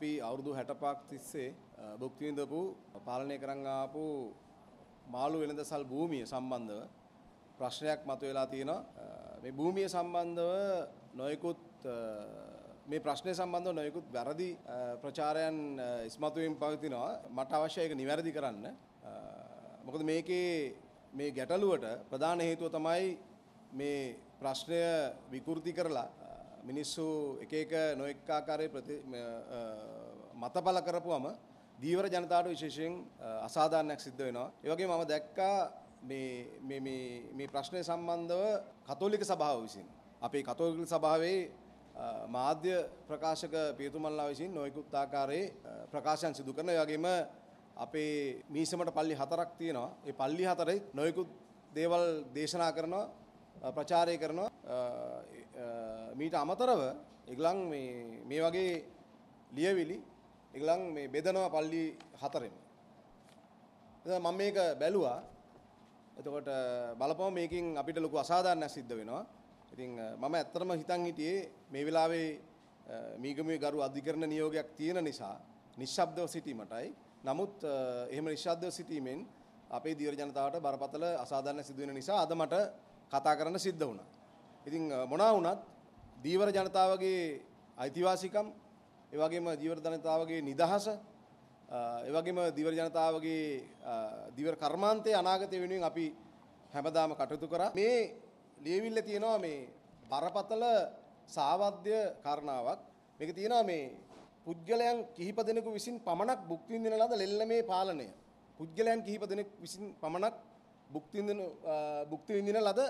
අපි අවුරුදු 65ක් තිස්සේ භුක්ති විඳපු පාලනය කරන් ආපු මාළු වෙළඳසල් භූමිය සම්බන්ධව ප්‍රශ්නයක් මතුවලා තියෙනවා. මේ භූමිය සම්බන්ධව නොයෙකුත් මේ ප්‍රශ්නය සම්බන්ධව නොයෙකුත් වැරදි ප්‍රචාරයන් ඉස්මතුවීම් පවතිනවා. මට අවශ්‍ය ඒක නිවැරදි කරන්න. මොකද මේකේ මේ ගැටලුවට ප්‍රධාන හේතුව තමයි මේ ප්‍රශ්නය විකෘති කරලා මිනිස්සු එක එක නොඑක් ආකාරයේ ප්‍රති මත බල කරපුවම දීවර ජනතාවට විශේෂයෙන් අසාධාරණයක් සිද්ධ වෙනවා. ඒ වගේම මම දැක්කා මේ මේ මේ මේ ප්‍රශ්නය සම්බන්ධව කතෝලික සභාව විසින් අපේ කතෝලික සභාවේ මාධ්‍ය ප්‍රකාශක පියතුමල්ලා විසින් නොයෙකුත් ආකාරයේ ප්‍රකාශයන් සිදු කරන වගේම අපේ මීසමට පල්ලි හතරක් තියෙනවා. ඒ පල්ලි හතරේ නොයෙකුත් දේවල් දේශනා කරනවා ප්‍රචාරය කරනවා. මීට අමතරව එගලන් මේ වගේ ලියවිලි එගලන් මේ බෙදනවා පල්ලි හතරෙන්. මම මේක බැලුවා එතකොට බලපම මේකින් අපිට ලොකු අසාධාරණයක් සිද්ධ වෙනවා. ඉතින් මම ඇත්තටම හිතන් හිටියේ මේ වෙලාවේ මීගමේ ගරු අධිකරණ නියෝගයක් තියෙන නිසා නිශ්ශබ්දව සිටීමටයි. නමුත් එහෙම නිශ්ශබ්දව සිටීමෙන් අපේ දියර ජනතාවට බරපතල අසාධාරණ සිදුවෙන නිසා අද මට කතා කරන්න සිද්ධ වුණා. ඉතින් මොනවා වුණත් දීවර ජනතාවගේ අයිතිවාසිකම් ඒ වගේම දීවර ජනතාවගේ නිදහස ඒ වගේම දීවර ජනතාවගේ දීවර කර්මාන්තයේ අනාගතය වෙනුවෙන් අපි හැමදාම කටයුතු කරා මේ ලියවිල්ල තියෙනවා මේ බරපතල සාවද්‍ය කාරණාවක් මේක තියෙනවා මේ පුද්ගලයන් කිහිප දෙනෙකු විසින් පමණක් භුක්ති විඳින ලද ලෙල්ලමේ පාලනය. පුද්ගලයන් කිහිප දෙනෙක් විසින් පමණක් භුක්ති විඳින භුක්ති විඳින ලද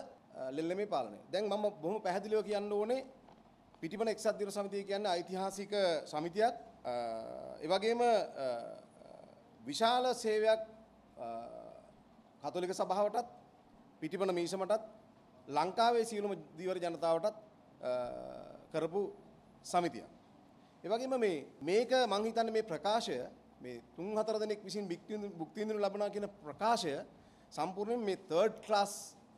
ලෙල්ලමේ පාලනය. දැන් මම බොහොම පැහැදිලිව කියන්න ඕනේ පිටිපන එක්සත් දිරු සමිතිය කියන්නේ ඓතිහාසික සමිතියක්. ඒ වගේම විශාල සේවයක් කතෝලික සභාවටත් පිටිපන මීසමටත් ලංකාවේ සියලුම දීවර ජනතාවටත් කරපු සමිතියක්. ඒ වගේම මේ මේක මම හිතන්නේ මේ ප්‍රකාශය මේ 3 4 දෙනෙක් විසින් භුක්ති විඳිනු ලබනවා කියන ප්‍රකාශය සම්පූර්ණයෙන් මේ 3rd class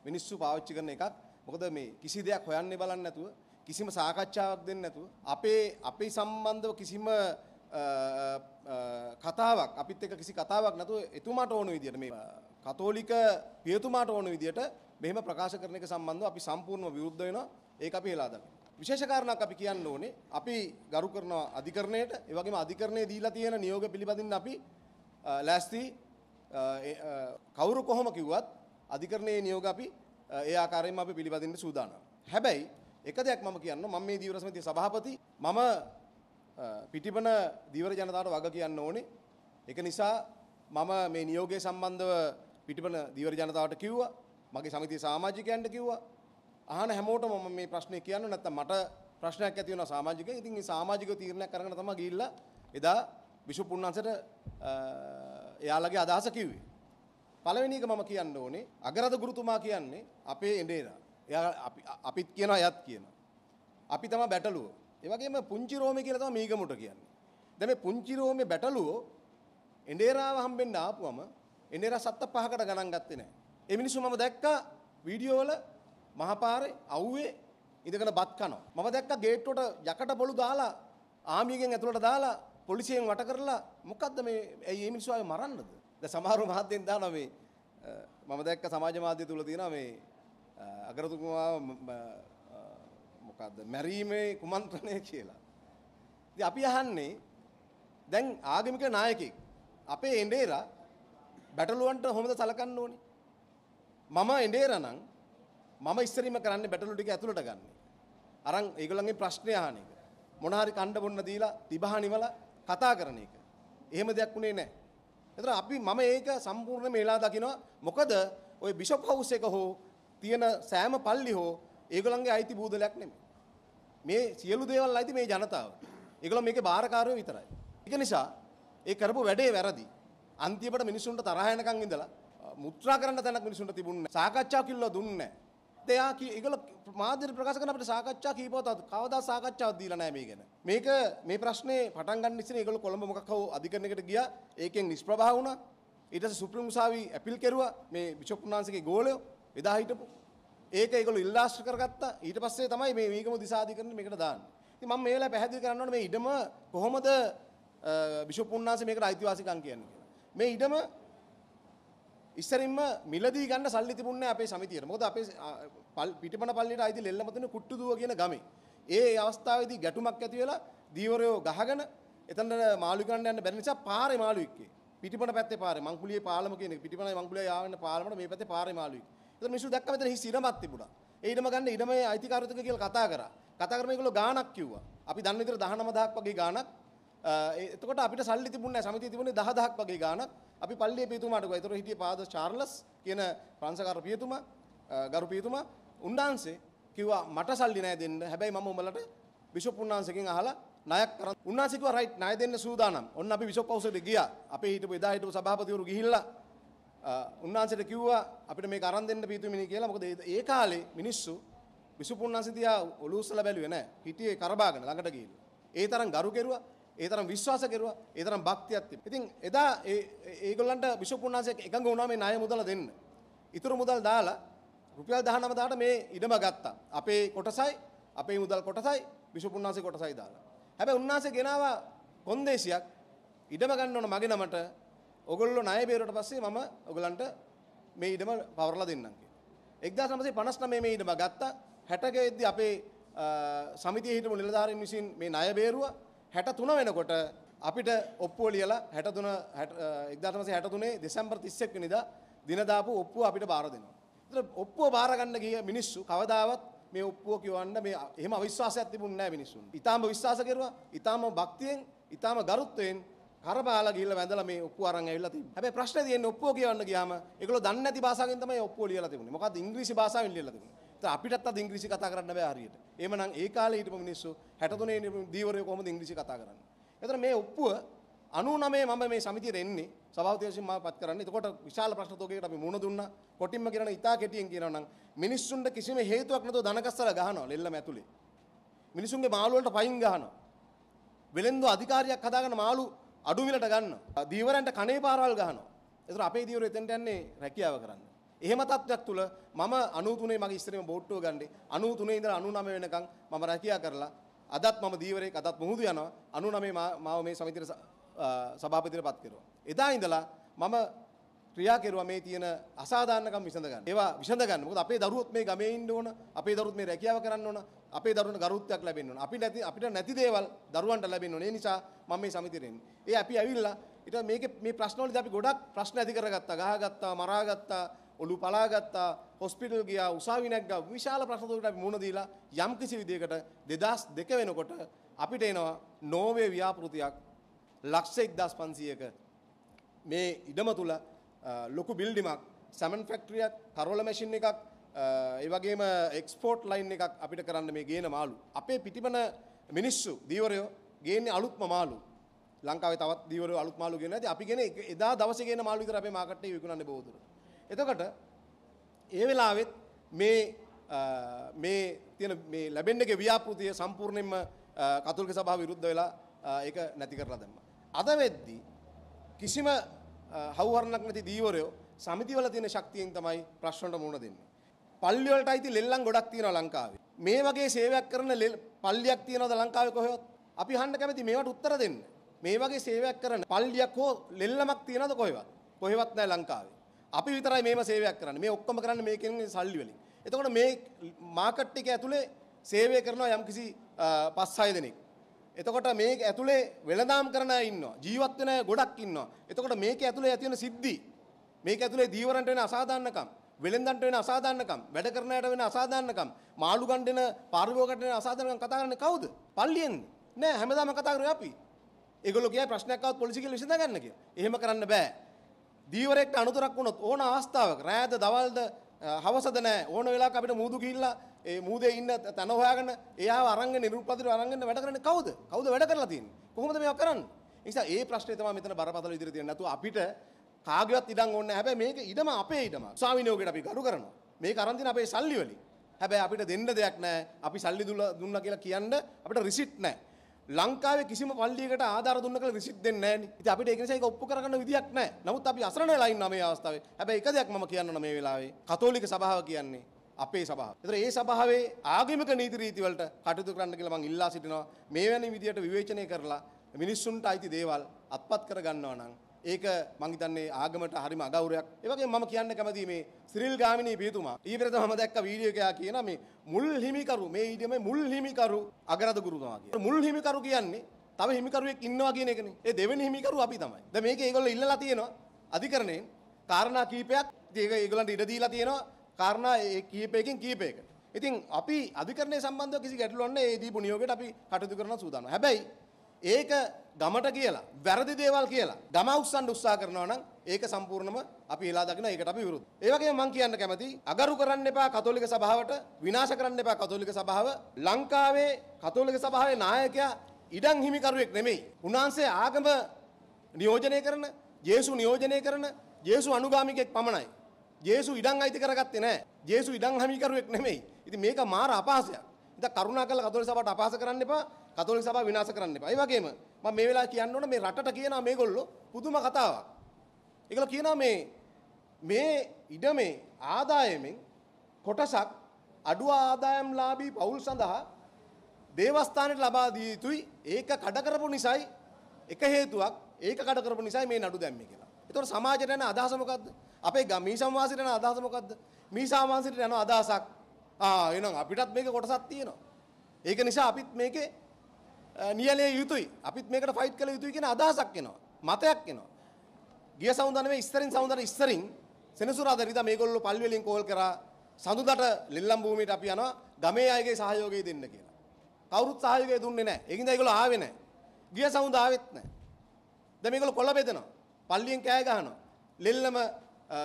මිනිස්සු පාවිච්චි කරන එකක්. මොකද මේ කිසි දෙයක් හොයන්නේ බලන්නේ නැතුව කිසිම සාකච්ඡාවක් දෙන්නේ නැතුව අපේ අපේ සම්බන්ධව කිසිම කතාවක් අපිත් එක්ක කිසි කතාවක් නැතුව එතුමාට ඕන විදියට මේ කතෝලික පියතුමාට ඕන විදියට මෙහෙම ප්‍රකාශ කරන එක සම්බන්ධව අපි සම්පූර්ණව විරුද්ධ වෙනවා. ඒක අපි හෙලා දානවා. විශේෂ කාරණාවක් අපි කියන්න ඕනේ. අපි ගරු කරන අධිකරණයට, ඒ වගේම අධිකරණයේ දීලා තියෙන නියෝග පිළිබඳින් අපි ලෑස්ති කවුරු කොහොම කිව්වත් අධිකරණයේ නියෝග අපි ඒ ආකාරයෙන්ම අපි පිළිපදින්න සූදානම්. හැබැයි එක දෙයක් මම කියන්න මම මේ දීවර සමිතියේ සභාපති මම පිටිපන දීවර ජනතාවට වග කියන්න ඕනේ. ඒක නිසා මම මේ නියෝගය සම්බන්ධව පිටිපන දීවර ජනතාවට කිව්වා. මගේ සමිතියේ සමාජිකයන්ට කිව්වා. අහන හැමෝටම මම මේ ප්‍රශ්නේ කියන්න නැත්තම් මට ප්‍රශ්නයක් ඇති වෙනවා සමාජිකයන්. ඉතින් මේ සමාජික තීරණයක් අරගෙන තමයි ගිහිල්ලා එදා විෂුපුන්නන්සට එයාලගේ අදහස කිව්වේ. පළවෙනි එක මම කියන්න ඕනේ අගරද ගුරුතුමා කියන්නේ අපේ එඬේනා. එයා අපි අපිත් කියනවා එයත් කියනවා. අපි තමයි බැටළුව. ඒ වගේම පුංචි රෝමේ කියලා තමයි මීගමුට කියන්නේ. දැන් මේ පුංචි රෝමේ බැටළුව එඬේරාව හම්බෙන්න ආපුවම එඬේරා සත්ත පහකට ගණන් ගත්තේ නැහැ. ඒ මිනිස්සු මම දැක්කා වීඩියෝ වල මහපාරේ අවුවේ ඉඳගෙන බත් කනවා. මම දැක්කා ගේට්ටුවට යකට පොළු දාලා ආමියගෙන් ඇතුළට දාලා පොලිසියෙන් වට කරලා මොකද්ද මේ ඇයි මේ මිනිස්සු ආවේ මරන්නද? දැන් සමහරව මහත්යෙන් දානවා මේ මම දැක්ක සමාජ මාධ්‍ය තුල තියෙනවා මේ අගරතුමා මොකද්ද මැරීමේ කුමන්ත්‍රණය කියලා. ඉතින් අපි අහන්නේ දැන් ආගමික නායකයෙක් අපේ එඬේරා බැටළුවන්ට හොමද සලකන්න ඕනේ. මම එඬේරා නම් මම ඉස්සරීම කරන්නේ බැටළු ටික ඇතුළට ගන්න. අරන් ඒගොල්ලන්ගේ ප්‍රශ්න අහන එක. මොන හරි කණ්ඩ බොන්න දීලා තිබහා නිවලා කතා කරන එක. එහෙම දෙයක් උනේ නැහැ. එතන අපි මම ඒක සම්පූර්ණ මේලා දකිනවා මොකද ওই බිෂොප් හවුස් එක හෝ තියෙන සෑම පල්ලි හෝ ඒගොල්ලන්ගේ අයිති බූදලයක් නෙමෙයි. මේ සියලු දේවල් අයිති මේ ජනතාව. ඒගොල්ලෝ මේකේ බාරකාරයෝ විතරයි. ඒක නිසා ඒ කරපු වැඩේ වැරදි. අන්තිමට මිනිසුන්ට තරහ යනකම් ඉඳලා මුත්‍රා කරන්න තැනක් මිනිසුන්ට තිබුණේ නැහැ. සාකච්ඡා කිල්ල දුන්නේ නැහැ. ඒගොල්ලෝ මාධ්‍යට ප්‍රකාශ කරන අපිට සාකච්ඡා කීපවතත් කවදා සාකච්ඡාවක් දීලා නැහැ මේ ගැන. මේක මේ ප්‍රශ්නේ පටන් ගන්න ඉස්සෙල්ලා ඒගොල්ලෝ කොළඹ මොකක් හෝ අධිකරණයකට ගියා. ඒකෙන් නිෂ්ප්‍රභා වුණා. ඊට පස්සේ සුප්‍රීම සාවි ඇපිල් කෙරුවා මේ බිෂොප් උන්වහන්සේගේ ගෝලය එදා හිටපු. ඒක ඒගොල්ලෝ ඉල්ලාස්ට් කරගත්තා. ඊට පස්සේ තමයි මේ වීගම දිසාධිකරණය මේකට දාන්නේ. ඉතින් මම මේ වෙලාව පැහැදිලි කරන්න ඕනේ මේ ඉඩම කොහොමද බිෂොප් උන්වහන්සේ මේකට අයිතිවාසිකම් කියන්නේ කියලා. මේ ඉඩම ඉස්සරින්ම මිලදී ගන්න සල්ලි තිබුණේ අපේ සමිතියට. මොකද අපේ පිටිපණ පල්ලියට ආйти ලෙල්ලමතුන කුට්ටුදුව කියන ගමේ. ඒ අවස්ථාවේදී ගැටුමක් ඇති වෙලා දීවරයෝ ගහගෙන එතන මාළු ගන්න යන්න බැරි නිසා පාරේ මාළු එක්කේ. පිටිපණ පැත්තේ පාරේ මංකුලියේ පාලම කියන එක. පිටිපණයි මංකුලිය යාවෙන පාලමට මේ පැත්තේ පාරේ මාළු එක්කේ. එතන මිනිස්සු දැක්කම එතන හිස් ඉරමක් තිබුණා. ඒ ඉරම ගන්න ඉරමේ අයිතිකාරතුක කියලා කතා කරා. කතා කරම ඒගොල්ලෝ ගාණක් කිව්වා. අපි දන්න විතර 19000ක් වගේ ගාණක් එතකොට අපිට සල්ලි තිබුණේ නැහැ. සමිතිය තිබුණේ 10000ක් වගේ ගාණක්. අපි පල්ලියේ පියතුමාට ගියා. ඒතර හිටියේ පාද චාර්ලස් කියන ප්‍රංශකාර පියතුමා, ගරු පියතුමා. උන්වහන්සේ කිව්වා මට සල්ලි නැහැ දෙන්න. හැබැයි මම උඹලට බිෂොප් උන්වහන්සේගෙන් අහලා ණයක් කරන්. උන්වහන්සේ කිව්වා රයිට් ණය දෙන්න සූදානම්. ඔන්න අපි බිෂොප් හවුසෙට ගියා. අපේ හිටපු එදා හිටපු සභාපතිවරු ගිහිල්ලා උන්වහන්සේට කිව්වා අපිට මේක අරන් දෙන්න පියතුමිනි කියලා. මොකද ඒ කාලේ මිනිස්සු බිෂොප් උන්වහන්සේ තියා ඔලූස්සලා බැලුවේ නැහැ. හිටියේ කරබාගෙන ළඟට ගිහිල්ලා. ඒ තරම් ගරු කෙරුවා. ඒ තරම් විශ්වාස කෙරුවා ඒ තරම් භක්තියක් තිබුණා. ඉතින් එදා ඒ ඒගොල්ලන්ට බිෂොප් උන්වහන්සේ එකඟ වුණා මේ ණය මුදල දෙන්න. ඉතුරු මුදල් දාලා රුපියල් 19000ට මේ ඉඩම ගත්තා. අපේ කොටසයි අපේ මුදල් කොටසයි බිෂොප් උන්වහන්සේ කොටසයි දාලා. හැබැයි උන්වහන්සේ ගෙනාවා කොන්දේසියක් ඉඩම ගන්න ඕන මගේ නමට ඔගොල්ලෝ ණය බේරුවට පස්සේ මම ඔයගලන්ට මේ ඉඩම පවරලා දෙන්නම් කියලා. 1959 මේ ඉඩම ගත්තා. 60 ගෙද්දි අපේ සමිතියේ හිටපු නිලධාරීන් විසින් මේ ණය බේරුවා හැටතුන වෙනකොට අපිට ඔප්පුව ලියලා හැටතුන එක්දාටමසේ හැටතුනේ දෙසැම්බර් තිස්සෙක් නිදා දිනදාපු ඔප්පුව අපිට බාර දෙනවා. එතන ඔප්පුව බාරගන්න ගිය මිනිස්සු කවදාවත් මේ ඔප්පුව කියවන්න මේ එහෙම අවිශ්වාසයක් තිබුණ නැහැ මිනිස්සුන්. ඊටාම විශ්වාස කරුවා, ඊටාම භක්තියෙන්, ඊටාම ගරුත්වයෙන් කරබාලා ගිහිල්ලා වැඳලා මේ ඔප්පුව අරන් ඇවිල්ලා තිබුණා. හැබැයි ප්‍රශ්නේ තියෙන්නේ ඔප්පුව කියවන්න ගියාම ඒගොල්ලෝ දන්නේ නැති භාෂාවෙන් තමයි ඔප්පුව ලියලා තිබුණේ. මොකද්ද ඉංග්‍රීසි භාෂාවෙන් ලියලා තිබුණේ. අපිටත් අද ඉංග්‍රීසි කතා කරන්න බෑ හරියට. එහෙමනම් ඒ කාලේ හිටපු මිනිස්සු 63 දීවරය කොහොමද ඉංග්‍රීසි කතා කරන්නේ? එතන මේ ඔප්පුව 99 මම මේ සමිතියට එන්නේ සභාපති වශයෙන් මම පත් කරන්නේ. එතකොට විශාල ප්‍රශ්න තෝගයකට අපි මුහුණ දුන්නා. කොටින්ම කියනවා ඉතා කෙටියෙන් කියනවා නම් මිනිස්සුන්ට කිසිම හේතුවක් නැතුව දනකස්සල ගහනවා ලෙල්ලම ඇතුලේ. මිනිසුන්ගේ මාළු වලට පයින් ගහනවා. වෙලෙන්දු අධිකාරියක් හදාගෙන මාළු අඩු මිලට ගන්නවා. දීවරන්ට කණේ පාරවල් ගහනවා. ඒතර අපේ දීවරය එතෙන්ට යන්නේ රැකියාව කරන්න. එහෙම තත්ත්වයක් තුළ මම 93 මගේ ඉස්සරේම බෝට්ටුව ගන්නේ 93 ඉඳලා 99 වෙනකන් මම රැකියා කරලා අදත් මම දීවරේක අදත් මුහුදු යනවා 99 මාව මේ සමිතියට සභාපතියට පත් කෙරුවා. එදා ඉඳලා මම ක්‍රියා කෙරුවා මේ තියෙන අසාධාරණකම් විසඳ ගන්න. ඒවා විසඳ ගන්න. මොකද අපේ දරුවොත් මේ ගමේ ඉන්න ඕන. අපේ දරුවොත් මේ රැකියාව කරන්න ඕන. අපේ දරුවන්ට ගරුත්වයක් ලැබෙන්න ඕන. අපි නැති අපිට නැති දේවල් දරුවන්ට ලැබෙන්න ඕන. ඒ නිසා මම මේ සමිතියට එන්නේ. ඒ අපි ඇවිල්ලා ඊට මේකේ මේ ප්‍රශ්නවලදී අපි ගොඩක් ප්‍රශ්න ඇති කරගත්තා. ගහගත්තා, මරාගත්තා, ඔළු පලාගත්තා හොස්පිටල් ගියා උසාවි නැග්ගා විශාල ප්‍රශ්න වලට අපි මුහුණ දීලා යම් කිසි විදියකට 2002 වෙනකොට අපිට එනවා නෝවේ ව්‍යාපෘතියක් ලක්ෂ 1500ක මේ ඉඩම තුල ලොකු බිල්ඩිමක් සැමන් ෆැක්ටරියක් කරවල මැෂින් එකක් ඒ වගේම එක්ස්පෝර්ට් ලයින් එකක් අපිට කරන්න මේ ගේන මාළු අපේ පිටිමන මිනිස්සු දීවරයෝ ගේන්නේ අලුත්ම මාළු ලංකාවේ තවත් දීවරයෝ අලුත් මාළු ගේනවා ඉතින් අපි ගෙන එදා දවසේ ගේන මාළු විතර අපේ මාකට් එකේ විකුණන්නේ බොහෝ දුරට එතකොට ඒ වෙලාවෙත් මේ මේ තියෙන මේ ලැබෙන්නගේ ව්‍යාපෘතිය සම්පූර්ණයෙන්ම කතුල්ක සභාව විරුද්ධ වෙලා ඒක නැති කරලා දැම්මා. අද වෙද්දී කිසිම හවුහරණක් නැති දීවරයෝ සමිතිවල තියෙන ශක්තියෙන් තමයි ප්‍රශ්නට මුහුණ දෙන්නේ. පල්ලි වලට අයිති ලෙල්ලම් ගොඩක් තියෙනවා ලංකාවේ. මේ වගේ සේවයක් කරන පල්ලියක් තියෙනවද ලංකාවේ කොහෙවත්? අපි අහන්න කැමති මේවට උත්තර දෙන්න. මේ වගේ සේවයක් කරන පල්ලියක් හෝ ලෙල්ලමක් තියෙනවද කොහෙවත්? කොහෙවත් නැහැ ලංකාවේ. අපි විතරයි මේම සේවයක් කරන්නේ. මේ ඔක්කොම කරන්නේ මේකෙන් සල්ලි වලින්. එතකොට මේ මාකට් එක ඇතුලේ සේවය කරනවා යම්කිසි 5-6 දෙනෙක්. එතකොට මේක ඇතුලේ වෙළඳාම් කරන අය ඉන්නවා. ජීවත් වෙන අය ගොඩක් ඉන්නවා. එතකොට මේක ඇතුලේ ඇති වෙන සිද්ධි මේක ඇතුලේ දීවරන්ට වෙන අසාධාරණකම් වෙළෙන්දන්ට වෙන අසාධාරණකම් වැඩ කරන අයට වෙන අසාධාරණකම් මාළු ගන්න දෙන පාර්ලිමේන්තුවට වෙන අසාධාරණකම් කතා කරන්නේ කවුද? පල්ලියෙන්ද? නෑ හැමදාම කතා කරන්නේ අපි. ඒගොල්ලෝ කියයි ප්‍රශ්නයක් ආවොත් පොලිසිය කියලා විසඳගන්න කියලා. එහෙම කරන්න බෑ. දීවරෙක්ට අනුතරක් වුණොත් ඕන අවස්ථාවක රෑද දවල්ද හවසද නෑ ඕන වෙලාවක අපිට මූදු ගිහිල්ලා ඒ මූදේ ඉන්න තන හොයාගෙන එයාව අරන්ගෙන නිරුපදිරව අරන්ගෙන වැඩ කරන්නේ කවුද? කවුද වැඩ කරලා තියෙන්නේ? කොහොමද මේවා කරන්නේ? ඒ නිසා ඒ ප්‍රශ්නේ තමයි මෙතන බරපතල විදිහට තියෙන්නේ. නැතුව අපිට කාගේවත් ඉඩම් ඕනේ නැහැ. හැබැයි මේක ඉඩම අපේ ඉඩම. ස්වාමිනියෝගේට අපි ගරු කරනවා. මේක අරන් තියෙන අපේ සල්ලි වලින්. හැබැයි අපිට දෙන්න දෙයක් නැහැ. අපි සල්ලි දුන්නා කියලා කියන්න අපිට රිසිට් නැහැ. ලංකාවේ කිසිම පල්ලියකට ආධාර දුන්න කල රිසිට් දෙන්නේ නැහැ නේ. ඉතින් අපිට ඒක නිසා ඒක ඔප්පු කරගන්න විදියක් නැහැ. නමුත් අපි අසරණලා ඉන්නා මේ අවස්ථාවේ. හැබැයි එක දෙයක් මම කියන්න ඕන මේ වෙලාවේ. කතෝලික සභාව කියන්නේ අපේ සභාව. ඒතර ඒ සභාවේ ආගමික නීති රීති වලට කටයුතු කරන්න කියලා මම ඉල්ලා සිටිනවා. මේ වැනි විදියට විවේචනය කරලා මිනිස්සුන්ට අයිති දේවල් අත්පත් කරගන්නවා නම් ඒක මං හිතන්නේ ආගමට හරිම අගෞරවයක්. ඒ වගේම මම කියන්න කැමතියි මේ සිරිල් ගාමිණී පියතුමා. ඊපෙරද මම දැක්ක වීඩියෝ එකක් කියන මේ මුල් හිමිකරු මේ ඊඩියමේ මුල් හිමිකරු අගරද ගුරුතුමා කියන. මුල් හිමිකරු කියන්නේ තව හිමිකරුවෙක් ඉන්නවා කියන එකනේ. ඒ දෙවෙනි හිමිකරු අපි තමයි. දැන් මේකේ ඒගොල්ලෝ ඉල්ලලා තියෙනවා අධිකරණයෙන් කාරණා කීපයක් ඒක ඒගොල්ලන්ට ඉඩ දීලා තියෙනවා කාරණා ඒ කීපයකින් කීපයකට. ඉතින් අපි අධිකරණය සම්බන්ධව කිසි ගැටලුවක් නැහැ. ඒ දීපු නියෝගයට අපි කටයුතු කරන සූදානම්. හැබැයි ඒක ගමට කියලා වැරදි දේවල් කියලා ගම උස්සන්න උත්සාහ කරනවා නම් ඒක සම්පූර්ණම අපි එලා දකින ඒකට අපි විරුද්ධ. ඒ වගේම මම කියන්න කැමති අගරු කරන්න එපා කතෝලික සභාවට විනාශ කරන්න එපා කතෝලික සභාව. ලංකාවේ කතෝලික සභාවේ නායකයා ඉඩම් හිමිකරුවෙක් නෙමෙයි. උන්වහන්සේ ආගම නියෝජනය කරන, ජේසු නියෝජනය කරන, ජේසු අනුගාමිකෙක් පමණයි. ජේසු ඉඩම් අයිති කරගත්තේ නැහැ. ජේසු ඉඩම් හිමිකරුවෙක් නෙමෙයි. ඉතින් මේක මාර අපහාසයක්. ඉතින් කරුණාකරලා කතෝලික සභාවට අපහාස කරන්න එපා. කතෝලික සභාව විනාශ කරන්න එපා. ඒ වගේම මම මේ වෙලාවේ කියන්න ඕන මේ රටට කියනා මේගොල්ලෝ පුදුම කතාවක්. ඒගොල්ලෝ කියනවා මේ මේ ඉඩමේ ආදායමෙන් කොටසක් අඩු ආදායම්ලාභී පවුල් සඳහා දේවස්ථානයට ලබා දිය යුතුයි. ඒක කඩ කරපු නිසායි එක හේතුවක්. ඒක කඩ කරපු නිසායි මේ නඩු දැම්මේ කියලා. ඒතකොට සමාජයට යන අදහස මොකද්ද? අපේ ගමී සම්වාසයට යන අදහස මොකද්ද? මී සාමාන්‍යයට යන අදහසක්. ආ එහෙනම් අපිටත් මේක කොටසක් තියෙනවා. ඒක නිසා අපිත් මේකේ නියලේ යුතුයි අපිත් මේකට ෆයිට් කළ යුතුයි කියන අදහසක් එනවා මතයක් එනවා ගිය සමුදා නෙමෙයි ඉස්සරින් සමුදාට ඉස්සරින් සෙනසුරාදා ඉඳලා මේගොල්ලෝ පල්වලින් කෝල් කරා සඳුදට ලෙල්ලම් භූමියට අපි යනවා ගමේ අයගේ සහයෝගය දෙන්න කියලා කවුරුත් සහයෝගය දුන්නේ නැහැ ඒකින්ද ඒගොල්ලෝ ආවේ නැහැ ගිය සමුදා ආවෙත් නැහැ දැන් මේගොල්ලෝ කොළ බෙදනවා පල්ලියෙන් කෑ ගහනවා ලෙල්ලම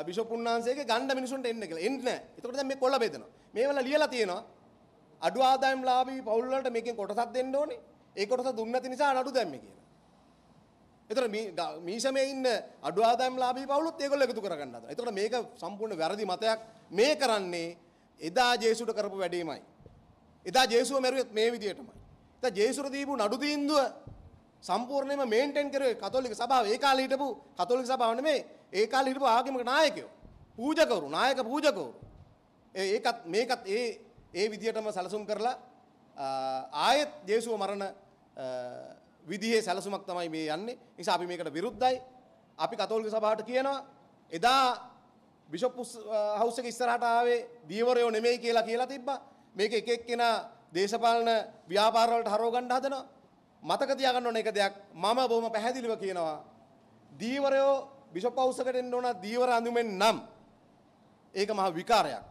බිෂොප් උන්නාන්සේගේ ගණ්ඩ මිනිසුන්ට එන්න කියලා එන්නේ නැහැ එතකොට දැන් මේ කොළ බෙදනවා මේවල ලියලා තියෙනවා අඩු ආදායම් ලාභී පවුල් වලට මේකෙන් කොටසක් දෙන්න ඕනේ ඒ කොටස දුන්න නැති නිසා නඩු දැම්මේ කියලා. එතකොට මේ මීෂමේ ඉන්න අඩු ආදායම්ලාභී පවුලොත් ඒගොල්ලෝ එකතු කරගන්න හදනවා. එතකොට මේක සම්පූර්ණ වැරදි මතයක්. මේ කරන්නේ එදා ජේසුට කරපු වැඩේමයි. එදා ජේසුව මැරුවෙත් මේ විදියටමයි. එතන ජේසුර දීපු නඩු තීන්දුව සම්පූර්ණයෙන්ම මේන්ටේන් කරේ කතෝලික සභාව. ඒ කාලේ හිටපු කතෝලික සභාව නෙමෙයි. ඒ කාලේ හිටපු ආගමික නායකයෝ. පූජකවරු, නායක පූජකවරු. ඒකත් මේකත් ඒ ඒ විදියටම සැලසුම් කරලා ආයෙත් ජේසුව මරණ විදිහේ සැලසුමක් තමයි මේ යන්නේ. නිසා අපි මේකට විරුද්ධයි. අපි කතෝලික සභාවට කියනවා එදා බිෂොප් හවුස් එක ඉස්සරහට ආවේ දීවරයෝ නෙමෙයි කියලා කියලා තිබ්බා. මේක එක එක්කෙනා දේශපාලන ව්‍යාපාර වලට හරව ගන්න හදනවා. මතක තියාගන්න ඕන එක දෙයක් මම බොහොම පැහැදිලිව කියනවා. දීවරයෝ බිෂොප් හවුස් එකට එන්න ඕන දීවර අඳුමෙන් නම් ඒක මහා විකාරයක්.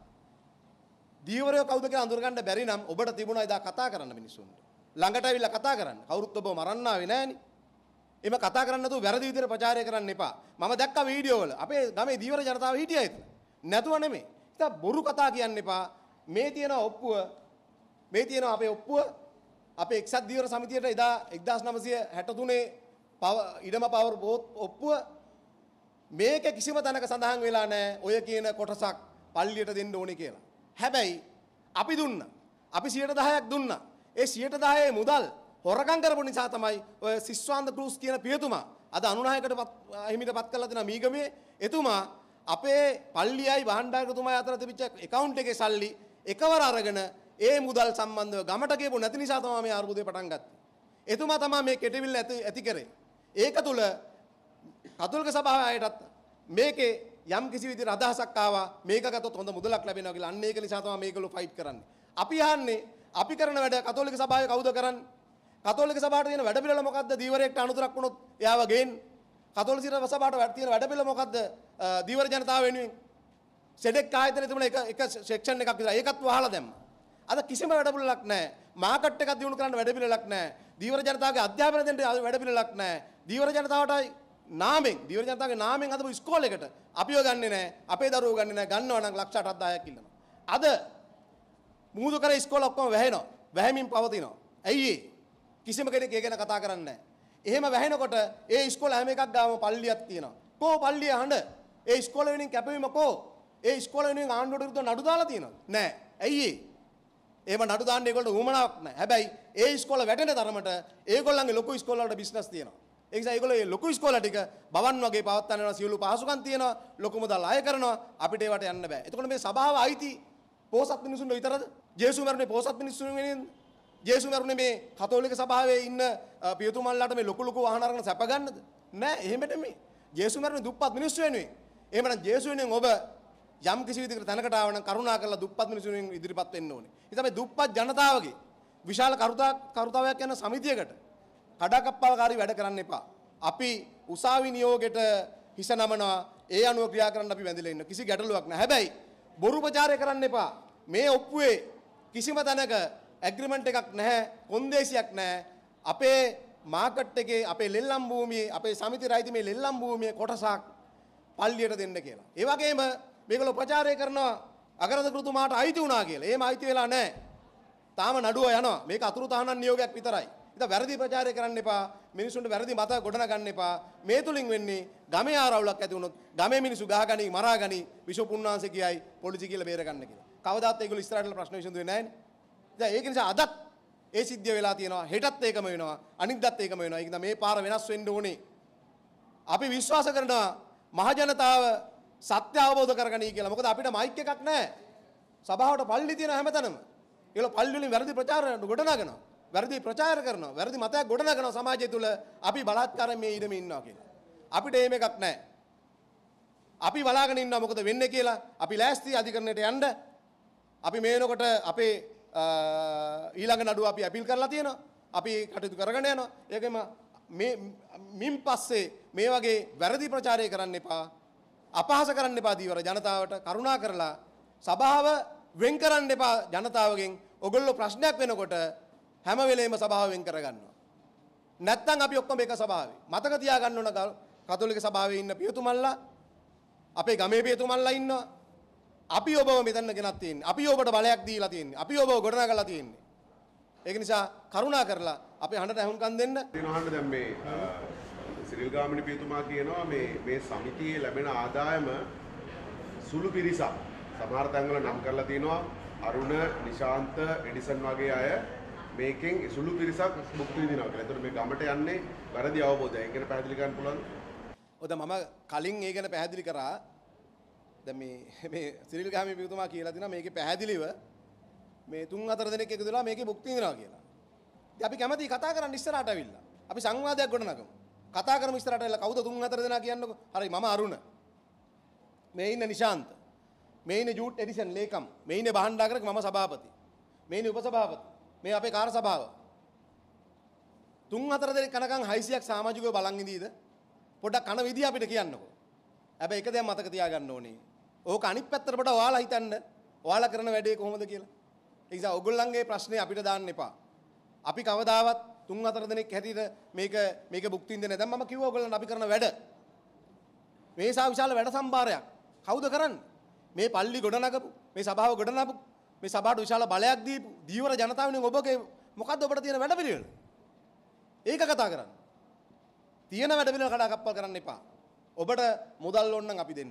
දීවරයෝ කවුද කියලා අඳුරගන්න බැරි නම් ඔබට තිබුණා එදා කතා කරන්න මිනිසුන්ට. ළඟට ඇවිල්ලා කතා කරන්න. කවුරුත් ඔබව මරන්න ආවේ නෑනේ. එම කතා කරන්න නැතුව වැරදි විදිහට ප්‍රචාරය කරන්න එපා. මම දැක්කා වීඩියෝ වල අපේ ගමේ ධීවර ජනතාව හිටියා එතන. නැතුව නෙමෙයි. ඉතින් බොරු කතා කියන්න එපා. මේ තියෙන ඔප්පුව මේ තියෙන අපේ ඔප්පුව අපේ එක්සත් ධීවර සමිතියට එදා 1963 ඉඩම පවර් ඔප්පුව මේක කිසිම තැනක සඳහන් වෙලා නැහැ ඔය කියන කොටසක් පල්ලියට දෙන්න ඕනේ කියලා. හැබැයි අපි දුන්නා. අපි 10%ක් දුන්නා. ඒ 10% මුදල් හොරකම් කරපු නිසා තමයි ඔය සිස්වාන්ද ක්‍රූස් කියන පියතුමා අද අනුනායකට අහිමිතපත් කරලා දෙන මීගමේ එතුමා අපේ පල්ලියයි භාණ්ඩාරකතුමා අතර තිබිච්ච account එකේ සල්ලි එකවර අරගෙන ඒ මුදල් සම්බන්ධව ගමට ගියපු නැති නිසා තමයි මේ අර්බුදය පටන් ගත්තේ. එතුමා තමයි මේ කෙටවිල්ල ඇති කරේ. ඒක තුල කතෝලික සභාව අයටත් මේකේ යම් කිසි විදිහට අදහසක් ආවා මේක ගත්තොත් හොඳ මුදලක් ලැබෙනවා කියලා. අන්න ඒක නිසා තමයි මේගොල්ලෝ ෆයිට් කරන්නේ. අපි අහන්නේ අපි කරන වැඩ කතෝලික සභාවේ කවුද කරන්නේ? කතෝලික සභාවට තියෙන වැඩ පිළිවෙල මොකද්ද? දීවරයකට අනුතරක් වුණොත් එයාව ගේන්න. කතෝලික සභාවට තියෙන වැඩ පිළිවෙල මොකද්ද? දීවර ජනතාව වෙනුවෙන්. සෙඩෙක් ආයතනයේ තිබුණ එක එක සෙක්ෂන් එකක් විතරයි. ඒකත් වහලා දැම්මා. අද කිසිම වැඩ පිළිවෙලක් නැහැ. මාකට් එකක් දියුණු කරන්න වැඩ පිළිවෙලක් නැහැ. දීවර ජනතාවගේ අධ්‍යාපන දෙන්න වැඩ පිළිවෙලක් නැහැ. දීවර ජනතාවටයි නාමෙන් දීවර ජනතාවගේ නාමෙන් හදපු ඉස්කෝලේකට අපිව ගන්නෙ නැහැ. අපේ දරුවෝ ගන්නෙ නැහැ. ගන්නවා නම් ලක්ෂ 8000ක් ඉල්ලනවා. අද මුහුදු කරේ ඉස්කෝල ඔක්කොම වැහෙනවා. වැහෙමින් පවතිනවා. ඇයි කිසිම කෙනෙක් ඒ ගැන කතා කරන්නේ එහෙම වැහෙනකොට ඒ ඉස්කෝල හැම එකක් ගාම පල්ලියක් තියෙනවා. කෝ පල්ලිය හඬ ඒ ඉස්කෝල වෙනින් කැපවීම කෝ ඒ ඉස්කෝල වෙනුවෙන් ආණ්ඩුවට විරුද්ධව නඩු දාලා තියෙනවා. නෑ. ඇයි ඒම නඩු දාන්න ඒගොල්ලෝ උවමනාවක් නැහැ. හැබැයි ඒ ඉස්කෝල වැටෙන තරමට ඒගොල්ලන්ගේ ලොකු ඉස්කෝල වලට බිස්නස් තියෙනවා. ඒ නිසා ඒගොල්ලෝ මේ ලොකු ඉස්කෝල ටික බවන් වගේ පවත්වා ගන්නවා සියලු පහසුකම් තියෙනවා. ලොකුම දල් අය කරනවා. අපිට ඒවට යන්න බෑ. එතකොට මේ සභාව අයිති පොහොසත් මිනිසුන්ට විතරද? ජේසු මරුනේ පොහොසත් මිනිස්සුන් වෙනේද? ජේසු මරුනේ මේ කතෝලික සභාවේ ඉන්න පියතුමන්ලාට මේ ලොකු ලොකු වාහන අරගෙන සැප ගන්නද? නෑ එහෙම නෙමෙයි. ජේසු මරුනේ දුප්පත් මිනිස්සු වෙනුවෙන්. එහෙමනම් ජේසු වෙනුවෙන් ඔබ යම් කිසි විදිහකට තැනකට ආව නම් කරුණා කරලා දුප්පත් මිනිසුන් ඉදිරිපත් වෙන්න ඕනේ. ඉතින් මේ දුප්පත් ජනතාවගේ විශාල කරුණා කරුණාවක් යන සමිතියකට කඩකප්පල්කාරී වැඩ කරන්න එපා. අපි උසාවි නියෝගෙට හිස නමනවා. ඒ අනුව ක්‍රියා කරන්න අපි වැඳිලා ඉන්න. කිසි ගැටලුවක් නැහැ. හැබැයි බොරු ප්‍රචාරය කරන්න එපා. මේ ඔප්පුවේ කිසිම තැනක ඇග්‍රිමන්ට් එකක් නැහැ කොන්දේසියක් නැහැ අපේ මාකට් එකේ අපේ ලෙල්ලම් භූමියේ අපේ සමිති රයිති මේ ලෙල්ලම් භූමියේ කොටසක් පල්ලියට දෙන්න කියලා. ඒ වගේම මේගොල්ලෝ ප්‍රචාරය කරනවා අගරදකෘතුමාට අයිති වුණා කියලා. එහෙම අයිති වෙලා නැහැ. තාම නඩුව යනවා. මේක අතුරු තහනම් නියෝගයක් විතරයි. ඉතින් වැරදි ප්‍රචාරය කරන්න එපා. මිනිසුන්ට වැරදි මත ගොඩනගන්න එපා. මේ තුලින් වෙන්නේ ගමේ ආරවුලක් ඇති වුණොත් ගමේ මිනිසු ගහගනි, මරාගනි, විෂපුන්නාංශ කියයි, පොලිසිය කියලා බේරගන්න කියලා. කවදාත් ඒගොල්ලෝ ඉස්සරහට ප්‍රශ්න විසඳුවේ නැහැනේ. දැන් ඒක නිසා අදත් ඒ සිද්ධිය වෙලා තියෙනවා. හෙටත් ඒකම වෙනවා. අනිද්දාත් ඒකම වෙනවා. ඒක නිසා මේ පාර වෙනස් වෙන්න ඕනේ. අපි විශ්වාස කරනවා මහජනතාව සත්‍ය අවබෝධ කරගනී කියලා. මොකද අපිට මයික් එකක් නැහැ. සභාවට පල්ලි තියෙන හැමතැනම. ඒගොල්ලෝ පල්ලි වලින් වැරදි ප්‍රචාර ගොඩනගනවා. වැරදි ප්‍රචාර කරනවා. වැරදි මතයක් ගොඩනගනවා සමාජය තුළ අපි බලාත්කාරයෙන් මේ ඉඩමේ ඉන්නවා කියලා. අපිට එහෙම එකක් නැහැ. අපි බලාගෙන ඉන්නවා මොකද වෙන්නේ කියලා. අපි ලෑස්ති අධිකරණයට යන්න අපි මේනකොට අපේ ඊළඟ නඩුව අපි ඇපිල් කරලා තියෙනවා. අපි කටයුතු කරගෙන යනවා. ඒකෙම මේ මින් පස්සේ මේ වගේ වැරදි ප්‍රචාරය කරන්න එපා. අපහාස කරන්න එපා දීවර ජනතාවට කරුණා කරලා සභාව වෙන් කරන්න එපා ජනතාවගෙන්. ඔගොල්ලෝ ප්‍රශ්නයක් වෙනකොට හැම වෙලේම සභාව වෙන් කරගන්නවා. නැත්තම් අපි ඔක්කොම එක සභාවේ. මතක තියාගන්න ඕන කතෝලික සභාවේ ඉන්න පියතුමල්ලා අපේ ගමේ පියතුමල්ලා ඉන්නවා. අපි ඔබව මෙතන ගෙනත් තියෙන්නේ. අපි ඔබට බලයක් දීලා තියෙන්නේ. අපි ඔබව ගොඩනගලා තියෙන්නේ. ඒක නිසා කරුණා කරලා අපේ හඬට ඇහුම්කන් දෙන්න. දිනහඬ දැන් මේ සිරිල් ගාමිණි පියතුමා කියනවා මේ මේ සමිතියේ ලැබෙන ආදායම සුළු පිරිසක්. සමහර තැන්වල නම් කරලා තිනවා අරුණ, නිශාන්ත, එඩිසන් වගේ අය මේකෙන් සුළු පිරිසක් භුක්ති විඳිනවා කියලා. ඒතර මේ ගමට යන්නේ වැරදි අවබෝධයෙන්. ඒක ගැන පැහැදිලි කරන්න පුළුවන්. ඔද මම කලින් ඒ ගැන පැහැදිලි කරා දැන් මේ මේ සිරිල් ගාමි පිටුමා කියලා දෙනවා මේකේ පැහැදිලිව මේ තුන් හතර දෙනෙක් එකතු වෙලා මේකේ භුක්ති විඳිනවා කියලා. ඉතින් අපි කැමතියි කතා කරන්න ඉස්සරහට අවිල්ලා. අපි සංවාදයක් ගොඩනගමු. කතා කරමු ඉස්සරහට අවිල්ලා කවුද තුන් හතර දෙනා කියන්නකෝ. හරි මම අරුණ. මේ ඉන්න නිශාන්ත. මේ ඉන්න ජූට් එඩිසන් ලේකම්. මේ ඉන්න බහන්ඩාගරක මම සභාපති. මේ ඉන්න උපසභාපති. මේ අපේ කාර්ය සභාව. තුන් හතර දෙනෙක් කනකම් 600ක් සමාජිකව බලන් ඉඳීද? පොඩ්ඩක් කන විදිය අපිට කියන්නකෝ. හැබැයි එක දෙයක් මතක තියාගන්න ඕනේ. ඕක අනිත් පැත්තට ඔයාලා හිතන්න. ඔයාලා කරන වැඩේ කොහොමද කියලා. ඒ නිසා ඔයගොල්ලන්ගේ ප්‍රශ්නේ අපිට දාන්න එපා. අපි කවදාවත් තුන් හතර දිනක් හැටියට මේක මේක භුක්ති විඳින්නේ නැහැ. දැන් මම කිව්වා ඔයගොල්ලන්ට අපි කරන වැඩ. මේ සා විශාල වැඩ සම්භාරයක්. කවුද කරන්නේ? මේ පල්ලි ගොඩනගපු, මේ සභාව ගොඩනගපු, මේ සභාවට විශාල බලයක් දීපු දීවර ජනතාවනේ ඔබගේ මොකද්ද ඔබට තියෙන වැඩ පිළිවෙල? ඒක කතා කරන්න. තියෙන වැඩ පිළිවෙල කඩාකප්පල් කරන්න එපා. ඔබට මුදල් ඕන නම් අපි දෙන්න.